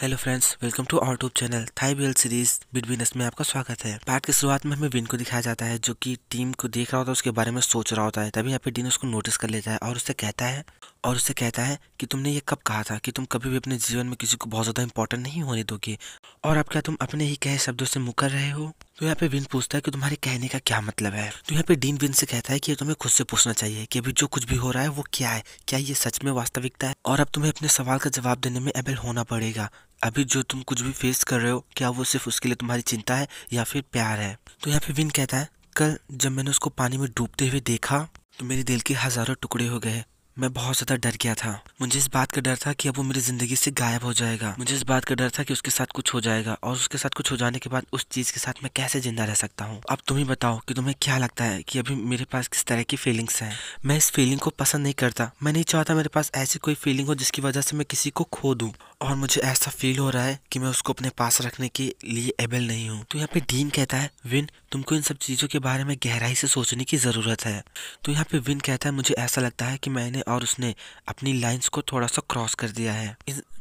hello friends welcome to our tube channel थाई B series बिटवीनस में आपका स्वागत है पार्ट की शुरुआत में हमें विन को दिखाया जाता है जो कि टीम को देख रहा होता है उसके बारे में सोच रहा होता है तभी यहाँ पे डीन उसको नोटिस कर लेता है और उससे कहता है और उससे कहता है कि तुमने ये कब कहा था कि तुम कभी भी अपने जीवन में किसी को बहुत ज़्यादा इंपॉर्टेंट नहीं होने दोगे और अब क्या तुम अपने ही कहे शब्दों से मुकर रहे हो तो यहाँ पे विन पूछता है कि तुम्हारे कहने का क्या मतलब है तो यहाँ पे डीन विन से कहता है कि तुम्हें खुद से पूछना चाहिए कि अभी जो कुछ भी हो रहा है वो क्या है क्या ये सच में वास्तविकता है और अब तुम्हें अपने सवाल का जवाब देने में एबल होना पड़ेगा अभी जो तुम कुछ भी फेस कर रहे हो क्या वो सिर्फ उसके लिए तुम्हारी चिंता है या फिर प्यार है तो यहाँ पे विन कहता है कल जब मैंने उसको पानी में डूबते हुए देखा तो मेरे दिल के हज़ारों टुकड़े हो गए मैं बहुत ज़्यादा डर गया था मुझे इस बात का डर था कि अब वो मेरी ज़िंदगी से गायब हो जाएगा मुझे इस बात का डर था कि उसके साथ कुछ हो जाएगा और उसके साथ कुछ हो जाने के बाद उस चीज़ के साथ मैं कैसे ज़िंदा रह सकता हूँ अब तुम ही बताओ कि तुम्हें क्या लगता है कि अभी मेरे पास किस तरह की फीलिंग्स है मैं इस फीलिंग को पसंद नहीं करता मैं नहीं चाहता मेरे पास ऐसी कोई फीलिंग हो जिसकी वजह से मैं किसी को खो दू और मुझे ऐसा फील हो रहा है कि मैं उसको अपने पास रखने के लिए एबल नहीं हूँ तो यहाँ पे डीन कहता है विन तुमको इन सब चीज़ों के बारे में गहराई से सोचने की ज़रूरत है तो यहाँ पे विन कहता है मुझे ऐसा लगता है कि मैंने और उसने अपनी लाइंस को थोड़ा सा क्रॉस कर दिया है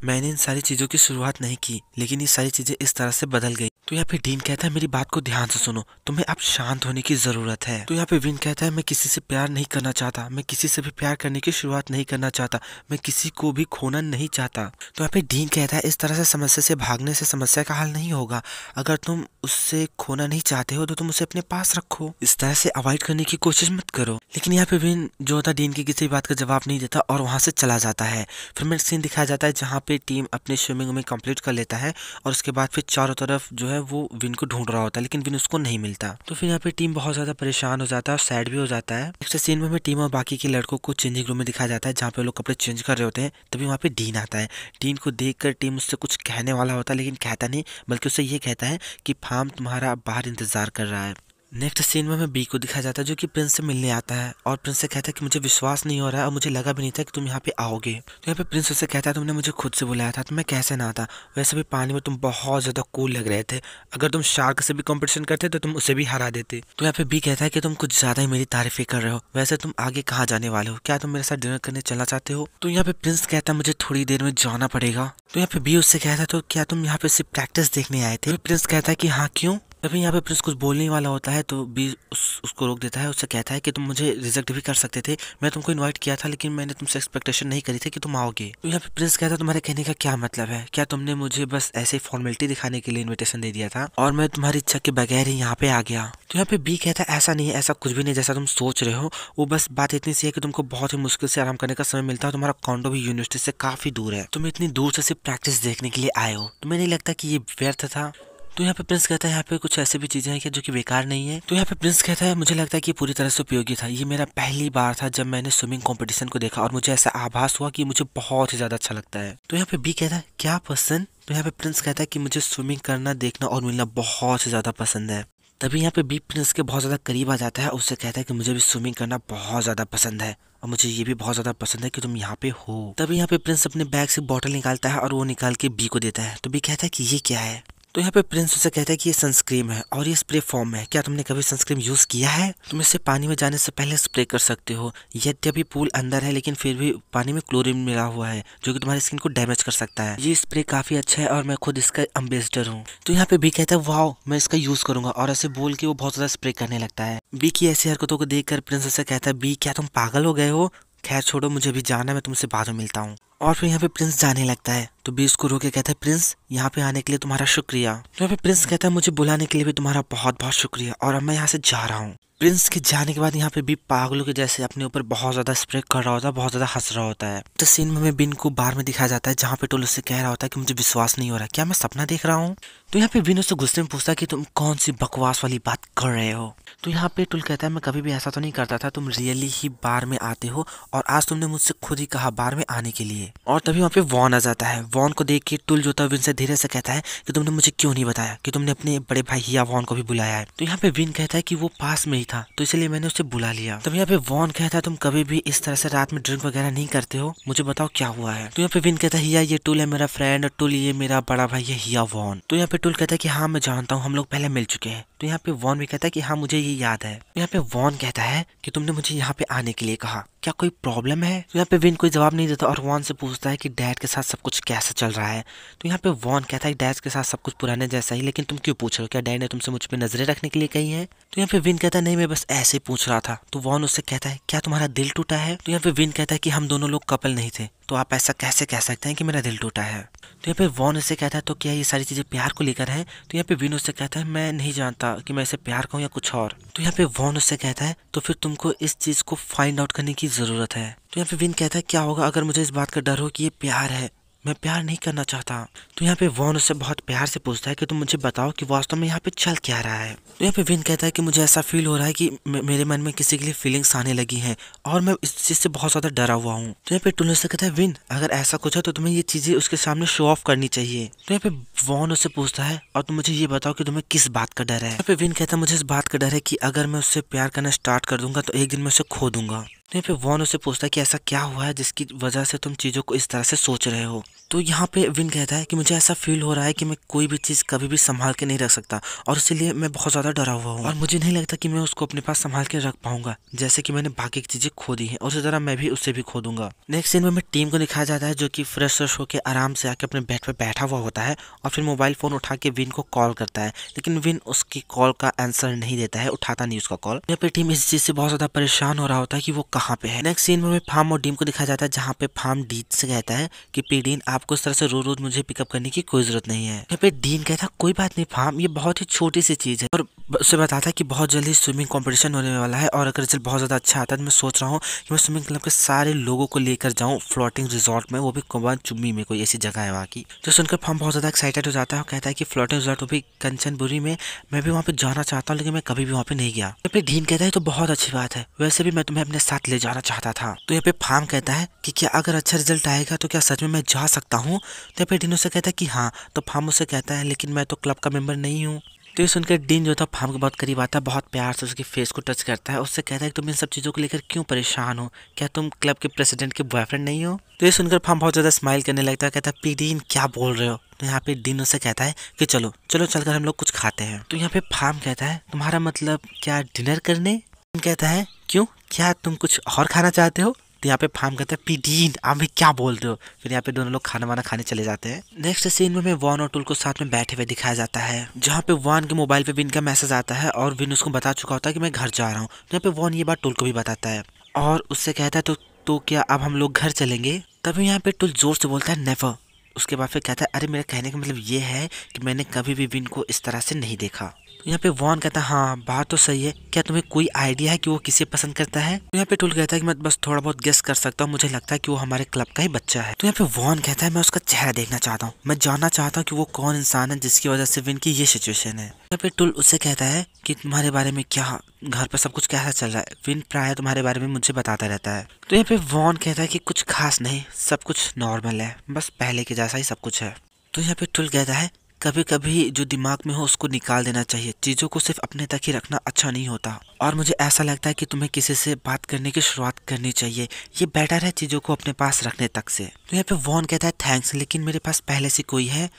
मैंने इन सारी चीज़ों की शुरुआत नहीं की लेकिन ये सारी चीज़ें इस तरह से बदल गई तो यहाँ पे डीन कहता है मेरी बात को ध्यान से सुनो तुम्हें अब शांत होने की जरूरत है तो यहाँ पे विन कहता है मैं किसी से प्यार नहीं करना चाहता मैं किसी से भी प्यार करने की शुरुआत नहीं करना चाहता मैं किसी को भी खोना नहीं चाहता तो यहाँ पे डीन कहता है इस तरह से समस्या से भागने से समस्या का हल नहीं होगा अगर तुम उससे खोना नहीं चाहते हो तो तुम उसे अपने पास रखो इस तरह से अवॉइड करने की कोशिश मत करो लेकिन यहाँ पे विन जो होता डीन की किसी बात का जवाब नहीं देता और वहाँ से चला जाता है फिर मेरे सीन दिखाया जाता है जहाँ पे टीम अपने स्विमिंग में कम्प्लीट कर लेता है और उसके बाद फिर चारों तरफ जो है है वो विन को ढूंढ रहा होता है लेकिन विन उसको नहीं मिलता तो फिर यहाँ पे टीम बहुत ज्यादा परेशान हो जाता है और सैड भी हो जाता है नेक्स्ट सीन में हमें टीम और बाकी के लड़कों को चेंजिंग रूम में दिखाया जाता है जहाँ पे लोग कपड़े चेंज कर रहे होते हैं तभी वहाँ पे डीन आता है डीन को देख टीम उससे कुछ कहने वाला होता है लेकिन कहता नहीं बल्कि उससे ये कहता है कि फार्म तुम्हारा बाहर इंतजार कर रहा है नेक्स्ट सीन में हमें बी को दिखाया जाता है जो कि प्रिंस से मिलने आता है और प्रिंस से कहता है कि मुझे विश्वास नहीं हो रहा है और मुझे लगा भी नहीं था कि तुम यहाँ पे आओगे तो यहाँ पे प्रिंस उसे कहता है तुमने मुझे खुद से बुलाया था तो मैं कैसे ना आता वैसे भी पानी में तुम बहुत ज़्यादा कूल लग रहे थे अगर तुम शार्क से भी कॉम्पिटिशन करते तो तुम उसे भी हरा देते तो यहाँ पे बी कहता है कि तुम कुछ ज़्यादा ही मेरी तारीफी कर रहे हो वैसे तुम आगे कहाँ जाने वाले हो क्या तुम मेरे साथ डिनर करने चलना चाहते हो तो यहाँ पे प्रिंस कहता है मुझे थोड़ी देर में जाना पड़ेगा तो यहाँ पे बी उससे कहता है तो क्या तुम यहाँ पे सिर्फ प्रैक्टिस देखने आए थे तो प्रिंस कहता है कि हाँ क्यों जब यहाँ पे प्रिंस कुछ बोलने वाला होता है तो बी उस, उसको रोक देता है उससे कहता है कि तुम मुझे रिजेक्ट भी कर सकते थे मैं तुमको इनवाइट किया था लेकिन मैंने तुमसे एक्सपेक्टेशन नहीं करी थी कि तुम आओगे तो यहाँ पे प्रिंस कहता है तुम्हारे कहने का क्या मतलब है क्या तुमने मुझे बस ऐसे फॉर्मेलिटी दिखाने के लिए इन्विटेशन दे दिया था और मैं तुम्हारी इच्छा के बगैर ही यहाँ पे आ गया तो यहाँ पे बी कहता है ऐसा नहीं है ऐसा कुछ भी नहीं जैसा तुम सोच रहे हो वो बस बात इतनी सी है कि तुमको बहुत ही मुश्किल से आराम करने का समय मिलता है तुम्हारा काउंटो भी यूनिवर्सिटी से काफी दूर है तुम इतनी दूर से सिर्फ प्रैक्टिस देखने के लिए आए हो तुम्हें नहीं लगता कि ये व्यर्थ था तो यहाँ पे प्रिंस कहता है यहाँ पे कुछ ऐसे भी चीजें हैं जो कि बेकार नहीं है तो यहाँ पे प्रिंस कहता है मुझे लगता है कि पूरी तरह से उपयोगी था ये मेरा पहली बार था जब मैंने स्विमिंग कॉम्पिटिशन को देखा और मुझे ऐसा आभास हुआ कि मुझे बहुत ही ज्यादा अच्छा लगता है तो यहाँ पे बी कहता है क्या पसंद तो यहाँ पे प्रिंस कहता है कि मुझे स्विमिंग करना देखना और मिलना बहुत ही ज्यादा पसंद है तभी यहाँ पे बी प्रिंस के बहुत ज़्यादा करीब आ जाता है और उससे कहता है कि मुझे भी स्विमिंग करना बहुत ज़्यादा पसंद है और मुझे ये भी बहुत ज़्यादा पसंद है कि तुम यहाँ पे हो तभी यहाँ पे प्रिंस अपने बैग से बॉटल निकालता है और वो निकाल के बी को देता है तो बी कहता है कि ये क्या है तो यहाँ पे प्रिंस उसे कहता है कि ये सनस्क्रीम है और ये स्प्रे फॉर्म है क्या तुमने कभी सनस्क्रीम यूज़ किया है तुम इसे पानी में जाने से पहले स्प्रे कर सकते हो यद्यपि पूल अंदर है लेकिन फिर भी पानी में क्लोरीन मिला हुआ है जो कि तुम्हारी स्किन को डैमेज कर सकता है ये स्प्रे काफ़ी अच्छा है और मैं खुद इसका एम्बेसडर हूँ तो यहाँ पे बी कहता है वाह मैं इसका यूज़ करूंगा और ऐसे बोल के वो बहुत ज़्यादा स्प्रे करने लगता है बी की ऐसी हरकतों को देखकर प्रिंस उसे कहता है बी क्या तुम पागल हो गए हो खैर छोड़ो मुझे भी जाना मैं तुमसे बाद में मिलता हूँ और फिर यहाँ पे प्रिंस जाने लगता है तो बीस को रोके कहता है प्रिंस यहाँ पे आने के लिए तुम्हारा शुक्रिया तो यहाँ पे प्रिंस कहता है मुझे बुलाने के लिए भी तुम्हारा बहुत बहुत शुक्रिया और अब मैं यहाँ से जा रहा हूँ प्रिंस के जाने के बाद यहाँ पे भी पागलों के जैसे अपने ऊपर बहुत ज्यादा स्प्रे कर रहा होता है बहुत ज्यादा हंस रहा होता है तो सीन में बिन को बार में दिखाया जाता है जहाँ पे टोल से कह रहा होता है कि मुझे विश्वास नहीं हो रहा क्या मैं सपना देख रहा हूँ तो यहाँ पे विनोद से गुस्से में पूछता है कि तुम कौन सी बकवास वाली बात कर रहे हो तो यहाँ पे टुल कहता है मैं कभी भी ऐसा तो नहीं करता था तुम रियली ही बार में आते हो और आज तुमने मुझसे खुद ही कहा बार में आने के लिए और तभी वहाँ पे वॉन आ जाता है वॉन को देख के टुल जो था विन से धीरे से कहता है कि तुमने मुझे क्यों नहीं बताया कि तुमने अपने बड़े भाई या वॉन को भी बुलाया है तो यहाँ पे विन कहता है कि वो पास में ही था तो इसलिए मैंने उसे बुला लिया तब यहाँ पे वॉन कहता है तुम कभी भी इस तरह से रात में ड्रिंक वगैरह नहीं करते हो मुझे बताओ क्या हुआ है तो यहाँ पे विन कहता है हिया ये टुल है मेरा फ्रेंड और टुल ये मेरा बड़ा भाई है हिया वॉन तो यहाँ पे पे टूल कहता है कि हाँ मैं जानता हूँ हम लोग पहले मिल चुके हैं तो यहाँ पे वॉन भी कहता है कि हाँ मुझे ये याद है यहाँ पे वॉन कहता है कि तुमने मुझे यहाँ पे आने के लिए कहा क्या कोई प्रॉब्लम है तो यहाँ पे विन कोई जवाब नहीं देता और वॉन से पूछता है कि डैड के साथ सब कुछ कैसे चल रहा है तो यहाँ पे वॉन कहता है डैड के साथ सब कुछ पुराने जैसा ही लेकिन तुम क्यों पूछ रहे हो क्या डैड ने तुमसे मुझ पर नजरें रखने के लिए कही है तो यहाँ पे विन कहता है नहीं मैं बस ऐसे ही पूछ रहा था तो वॉन उससे कहता है क्या तुम्हारा दिल टूटा है तो यहाँ पे विन कहता है कि हम दोनों लोग कपल नहीं थे तो आप ऐसा कैसे कह सकते हैं कि मेरा दिल टूटा है तो यहाँ पे वॉन उसे कहता है तो क्या ये सारी चीज़ें प्यार को लेकर है तो यहाँ पे विन उससे कहता है मैं नहीं जानता कि मैं इसे प्यार कहूँ या कुछ और तो यहाँ पे वॉन उससे कहता है तो फिर तुमको इस चीज़ को फाइंड आउट करने की ज़रूरत है तो यहाँ पे विन कहता है क्या होगा अगर मुझे इस बात का डर हो कि ये प्यार है मैं प्यार नहीं करना चाहता तो यहाँ पे वॉन उससे बहुत प्यार से पूछता है कि तुम मुझे बताओ कि वास्तव में यहाँ पे चल क्या रहा है तो यहाँ पे विन कहता है कि मुझे ऐसा फील हो रहा है कि मेरे मन में किसी के लिए फीलिंग्स आने लगी हैं और मैं इस चीज़ से बहुत ज़्यादा डरा हुआ हूँ तो यहाँ पे टुलर से कहता है विन अगर ऐसा कुछ है तो तुम्हें ये चीज़ें उसके सामने शो ऑफ करनी चाहिए तो यहाँ पे वॉन उससे पूछता है और तुम मुझे ये बताओ की तुम्हें किस बात का डर है यहाँ पे विन कहता है मुझे इस बात का डर है की अगर मैं उससे प्यार करना स्टार्ट कर दूंगा तो एक दिन मैं उसे खो दूंगा इतने फिर वॉन उसे पूछता है कि ऐसा क्या हुआ है जिसकी वजह से तुम चीज़ों को इस तरह से सोच रहे हो तो यहाँ पे विन कहता है कि मुझे ऐसा फील हो रहा है कि मैं कोई भी चीज़ कभी भी संभाल के नहीं रख सकता और इसलिए मैं बहुत ज़्यादा डरा हुआ हूँ और मुझे नहीं लगता कि मैं उसको अपने पास संभाल के रख पाऊंगा जैसे कि मैंने बाकी की चीज़ें खो दी हैं और उसी तरह मैं भी उसे भी खो दूंगा नेक्स्ट सीन में हमें टीम को दिखाया जाता है जो कि फ्रेश फ्रेश होकर आराम से आके अपने बेड पर बैठा हुआ होता है और फिर मोबाइल फ़ोन उठा के विन को कॉल करता है लेकिन विन उसकी कॉल का आंसर नहीं देता है उठाता नहीं उसका कॉल यहाँ पर टीम इस चीज़ से बहुत ज़्यादा परेशान हो रहा होता है कि वो कहाँ पे है नेक्स्ट सीन में फार्म और डीम को दिखाया जाता है जहाँ पे फार्म डीन से कहता है कि पीडीन डीन आपको इस तरह से रोज रोज मुझे पिकअप करने की कोई जरूरत नहीं है यहाँ पे डीन कहता है कोई बात नहीं फार्म ये बहुत ही छोटी सी चीज है और उसे बताता है कि बहुत जल्दी स्विमिंग कॉम्पिटिशन होने वाला है और अगर रिजल्ट बहुत ज़्यादा अच्छा आता है तो मैं सोच रहा हूँ कि मैं स्विमिंग क्लब के सारे लोगों को लेकर जाऊँ फ्लोटिंग रिजॉर्ट में वो भी कुमार चुम्बी में कोई ऐसी जगह है वहाँ की जो सुनकर फार्म बहुत ज़्यादा एक्साइटेड हो जाता है और कहता है कि फ्लोटिंग रिजॉर्ट वो भी कंचनपुरी में मैं भी वहाँ पे जाना चाहता हूँ लेकिन मैं कभी भी वहाँ पे नहीं गया फिर डीन कहता है तो बहुत अच्छी बात है वैसे भी मैं तुम्हें अपने साथ साथ ले जाना चाहता था तो यहाँ पे फार्म कहता है कि क्या अगर अच्छा रिजल्ट आएगा तो क्या सच में मैं जा सकता हूँ तो यहाँ पे डिन उसे कहता है कि हाँ तो फार्म उसे कहता है लेकिन मैं तो क्लब का मेम्बर नहीं हूँ तो ये सुनकर डीन जो था फार्म के बहुत करीब आता है बहुत प्यार से उसके फेस को टच करता है उससे कहता है कि तुम इन सब चीज़ों को लेकर क्यों परेशान हो क्या तुम क्लब के प्रेसिडेंट के बॉयफ्रेंड नहीं हो तो ये सुनकर फार्म बहुत ज़्यादा स्माइल करने लगता है कहता है पी डीन क्या बोल रहे हो तो यहाँ पे डीन उसे कहता है कि चलो चलो चलकर हम लोग कुछ खाते हैं तो यहाँ पे फार्म कहता है तुम्हारा मतलब क्या डिनर करने कहता है क्यों क्या तुम कुछ और खाना चाहते हो तो यहाँ पे फार्म कहता हैं पीडीन आप भी क्या बोलते हो फिर यहाँ पे दोनों लोग खाना वाना खाने चले जाते हैं नेक्स्ट सीन में वॉन और टूल को साथ में बैठे हुए दिखाया जाता है जहाँ पे वन के मोबाइल पे विन का मैसेज आता है और विन उसको बता चुका होता है कि मैं घर जा रहा हूँ तो यहाँ पे वॉन ये बात टूल को भी बताता है और उससे कहता है तो तो क्या अब हम लोग घर चलेंगे तभी यहाँ पे टूल जोर से बोलता है नेवर उसके बाद फिर कहता है अरे मेरे कहने का मतलब ये है कि मैंने कभी भी विन को इस तरह से नहीं देखा तो यहाँ पे वॉन कहता है हाँ बात तो सही है क्या तुम्हें कोई आइडिया है कि वो किसे पसंद करता है तो यहाँ पे टूल कहता है कि मैं बस थोड़ा बहुत गेस्ट कर सकता हूँ मुझे लगता है कि वो हमारे क्लब का ही बच्चा है तो यहाँ पे वॉन कहता है मैं उसका चेहरा देखना चाहता हूँ मैं जानना चाहता हूँ कि वो कौन इंसान है जिसकी वजह से विन की ये सिचुएशन है यहाँ पे टूल उससे कहता है कि तुम्हारे बारे में क्या घर पर सब कुछ कैसा चल रहा है विन प्राय तुम्हारे बारे में मुझे बताता रहता है तो यहाँ पे वॉन कहता है कि कुछ खास नहीं सब कुछ नॉर्मल है बस पहले के जैसा ही सब कुछ है तो यहाँ पे टुल कहता है कभी कभी जो दिमाग में हो उसको निकाल देना चाहिए चीज़ों को सिर्फ अपने तक ही रखना अच्छा नहीं होता और मुझे ऐसा लगता है कि तुम्हें किसी से बात करने की शुरुआत करनी चाहिए ये बेटर है चीज़ों को अपने पास रखने तक से तो यहाँ पे वॉन कहता है थैंक्स लेकिन मेरे पास पहले से कोई है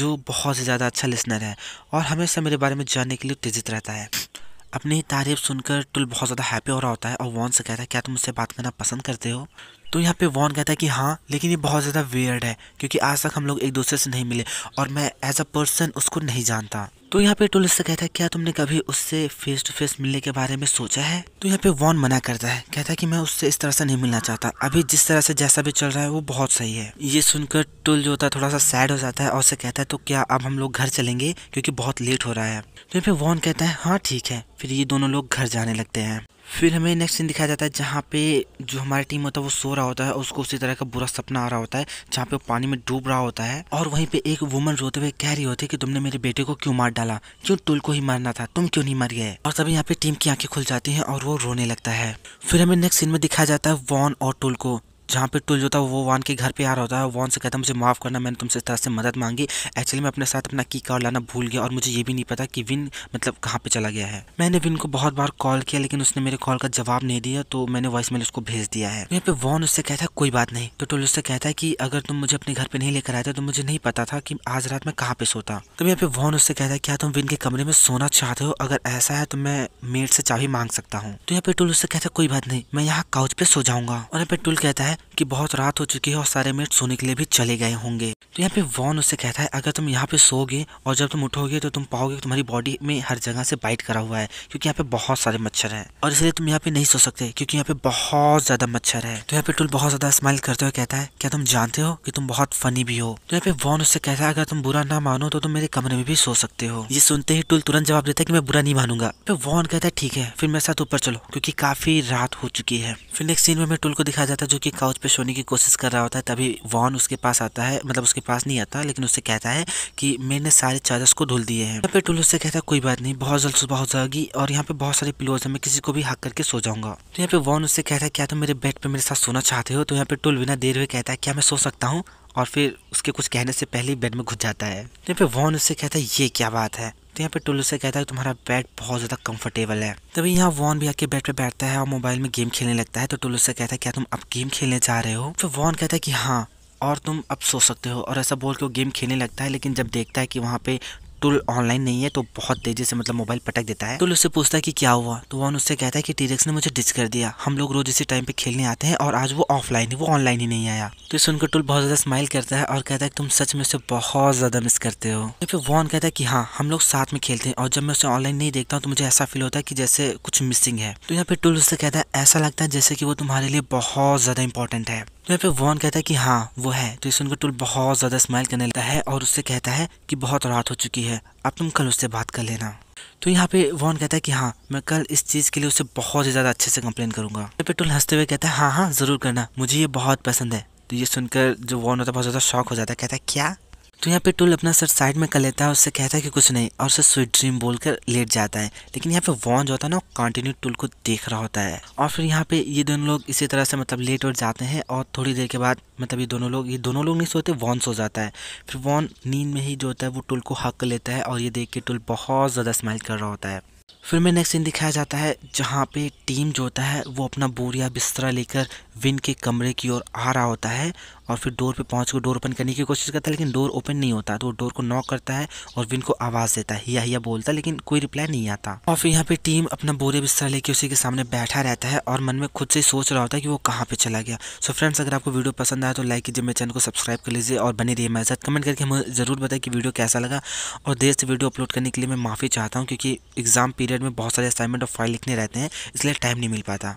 जो बहुत ही ज़्यादा अच्छा लिसनर है और हमेशा मेरे बारे में जानने के लिए उत्तेजित रहता है अपनी तारीफ सुनकर टुल बहुत ज़्यादा हैप्पी हो रहा होता है और वॉन से कहता है क्या तुम मुझसे बात करना पसंद करते हो तो यहाँ पे वॉन कहता है कि हाँ लेकिन ये बहुत ज़्यादा वेयर्ड है क्योंकि आज तक हम लोग एक दूसरे से नहीं मिले और मैं एज अ पर्सन उसको नहीं जानता तो यहाँ पे टोलिस से कहता है क्या तुमने कभी उससे फेस टू फेस मिलने के बारे में सोचा है तो यहाँ पे वॉन मना करता है कहता है कि मैं उससे इस तरह से नहीं मिलना चाहता अभी जिस तरह से जैसा भी चल रहा है वो बहुत सही है ये सुनकर टुल जो होता है थोड़ा सा सैड हो जाता है और उसे कहता है तो क्या अब हम लोग घर चलेंगे क्योंकि बहुत लेट हो रहा है तो यहाँ पे वॉन कहता है हाँ ठीक है फिर ये दोनों लोग घर जाने लगते हैं फिर हमें नेक्स्ट सीन दिखाया जाता है जहाँ पे जो हमारी टीम होता है वो सो रहा होता है उसको उसी तरह का बुरा सपना आ रहा होता है जहाँ पे वो पानी में डूब रहा होता है और वहीं पे एक वुमन रोते हुए कह रही होती है कि तुमने मेरे बेटे को क्यों मार डाला क्यों टुल को ही मारना था तुम क्यों नहीं मर गए और तभी यहाँ पे टीम की आंखें खुल जाती है और वो रोने लगता है फिर हमें नेक्स्ट सीन में दिखाया जाता है वॉन और टुल को जहाँ पे टुल जो था वो वान के घर पे आ रहा होता है वान से कहता है मुझे माफ़ करना मैंने तुमसे इस तरह से मदद मांगी एक्चुअली मैं अपने साथ अपना की कार्ड लाना भूल गया और मुझे ये भी नहीं पता कि विन मतलब कहाँ पे चला गया है मैंने विन को बहुत बार कॉल किया लेकिन उसने मेरे कॉल का जवाब नहीं दिया तो मैंने वॉइस मेल उसको भेज दिया है यहाँ पे वॉन उससे कहता है कोई बात नहीं तो टुल उससे कहता है कि अगर तुम मुझे अपने घर पे नहीं लेकर आए थे तो मुझे नहीं पता था कि आज रात मैं कहाँ पे सोता तो यहाँ पे वॉन उससे कहता है क्या तुम विन के कमरे में सोना चाहते हो अगर ऐसा है तो मैं मेड से चाबी मांग सकता हूँ तो यहाँ पे टुल उससे कहता है कोई बात नहीं मैं यहाँ काउच पे सो जाऊंगा और यहाँ पे टुल कहता है है कि बहुत रात हो चुकी है और सारे मेट सोने के लिए भी चले गए होंगे तो यहाँ पे वॉन उसे कहता है अगर तुम यहाँ पे सोगे और जब तुम उठोगे तो तुम पाओगे तुम्हारी बॉडी में हर जगह से बाइट करा हुआ है क्योंकि यहाँ पे बहुत सारे मच्छर हैं और इसलिए तुम यहाँ पे नहीं सो सकते क्योंकि यहाँ पे बहुत ज्यादा मच्छर है तो यहाँ पे टुल बहुत ज्यादा स्माइल करते हुए कहता है क्या तुम जानते हो कि तुम बहुत फनी भी हो तो यहाँ पे वॉन उससे कहता है अगर तुम बुरा ना मानो तो तुम मेरे कमरे में भी सो सकते हो ये सुनते ही टुल तुरंत जवाब देता है कि मैं बुरा नहीं मानूंगा फिर वॉन कहता है ठीक है फिर मेरे साथ ऊपर चलो क्योंकि काफी रात हो चुकी है फिर नेक्स्ट सीन में टुल को दिखाया जाता है जो की काउच पे सोने की कोशिश कर रहा होता है तभी वॉन उसके पास आता है मतलब उसके पास नहीं आता लेकिन उससे कहता है कि मैंने सारे चार्जर्स को धुल दिए हैं यहाँ पे टूल उससे कहता है कोई बात नहीं बहुत जल्द सुबह हो जाएगी और यहाँ पे बहुत सारे पिलोज है मैं किसी को भी हक करके सो जाऊंगा तो यहाँ पे वॉन उससे कहता है क्या तुम मेरे बेड पर मेरे साथ सोना चाहते हो तो यहाँ पे टूल बिना देर हुए कहता है क्या मैं सो सकता हूँ और फिर उसके कुछ कहने से पहले ही बेड में घुस जाता है तो यहाँ पे वॉन उससे कहता है ये क्या बात है तो यहाँ पे टुल्लू से कहता है तुम्हारा बेड बहुत ज़्यादा कंफर्टेबल है तभी तो यहाँ वॉन भी आके बेड पे बैठता है और मोबाइल में गेम खेलने लगता है तो टुल्लू से कहता है क्या तुम अब गेम खेलने जा रहे हो फिर वॉन कहता है कि हाँ और तुम अब सो सकते हो और ऐसा बोल के वो गेम खेलने लगता है लेकिन जब देखता है कि वहाँ पे टूल ऑनलाइन नहीं है तो बहुत तेजी से मतलब मोबाइल पटक देता है टूल तो उससे पूछता है कि क्या हुआ तो वन उससे कहता है कि टीरेक्स ने मुझे डिच कर दिया हम लोग रोज इसी टाइम पे खेलने आते हैं और आज वो ऑफलाइन है वो ऑनलाइन ही नहीं आया तो इस सुनकर टूल बहुत ज्यादा स्माइल करता है और कहता है कि तुम सच में उसे बहुत ज्यादा मिस करते हो तो फिर वन कहता है कि हाँ हम लोग साथ में खेलते हैं और जब मैं उसे ऑनलाइन नहीं देखता हूँ तो मुझे ऐसा फील होता है कि जैसे कुछ मिसिंग है तो यहाँ पे टूल उससे कहता है ऐसा लगता है जैसे कि वो तुम्हारे लिए बहुत ज्यादा इंपॉर्टेंट है तो यहाँ पे वॉन कहता है कि हाँ वो है तो इससे उनका टूल बहुत ज़्यादा स्माइल करने लगता है और उससे कहता है कि बहुत रात हो चुकी है अब तुम कल उससे बात कर लेना तो यहाँ पे वॉन कहता है कि हाँ मैं कल इस चीज़ के लिए उसे बहुत ही ज़्यादा अच्छे से कम्प्लेन करूंगा यहाँ पे टूल हंसते हुए कहता है हाँ हाँ ज़रूर करना मुझे ये बहुत पसंद है तो ये सुनकर जो वॉन होता है बहुत ज़्यादा शौक हो जाता है कहता है क्या तो यहाँ पे टुल अपना सर साइड में कर लेता है उससे कहता है कि कुछ नहीं और उसे स्वीट ड्रीम बोलकर लेट जाता है लेकिन यहाँ पे वॉन जो होता है ना कंटिन्यू टुल को देख रहा होता है और फिर यहाँ पे ये दोनों लोग इसी तरह से मतलब लेट और जाते हैं और थोड़ी देर के बाद मतलब ये दोनों लोग ये दोनों लोग नहीं सोते वॉन सो जाता है फिर वॉन नींद में ही जो होता है वो टुल को हक कर लेता है और ये देख के टुल बहुत ज़्यादा स्माइल कर रहा होता है फिर में नेक्स्ट सीन दिखाया जाता है जहाँ पे टीम जो होता है वो अपना बोरिया बिस्तरा लेकर विन के कमरे की ओर आ रहा होता है और फिर डोर पे पहुँच कर डोर ओपन करने की कोशिश करता है लेकिन डोर ओपन नहीं होता तो वो डोर को नॉक करता है और विन को आवाज़ देता है या या बोलता है लेकिन कोई रिप्लाई नहीं आता और फिर यहाँ पर टीम अपना बोरिया बिस्तरा लेकर उसी के सामने बैठा रहता है और मन में खुद से सोच रहा होता है कि वो कहाँ पर चला गया सो फ्रेंड्स अगर आपको वीडियो पसंद आया तो लाइक कीजिए मेरे चैनल को सब्सक्राइब कर लीजिए और बनी रही मेरे साथ कमेंट करके हमें ज़रूर बताए कि वीडियो कैसा लगा और देर से वीडियो अपलोड करने के लिए मैं माफ़ी चाहता हूँ क्योंकि एग्ज़ाम पीरियड पीरियड में बहुत सारे असाइनमेंट और फाइल लिखने रहते हैं इसलिए टाइम नहीं मिल पाता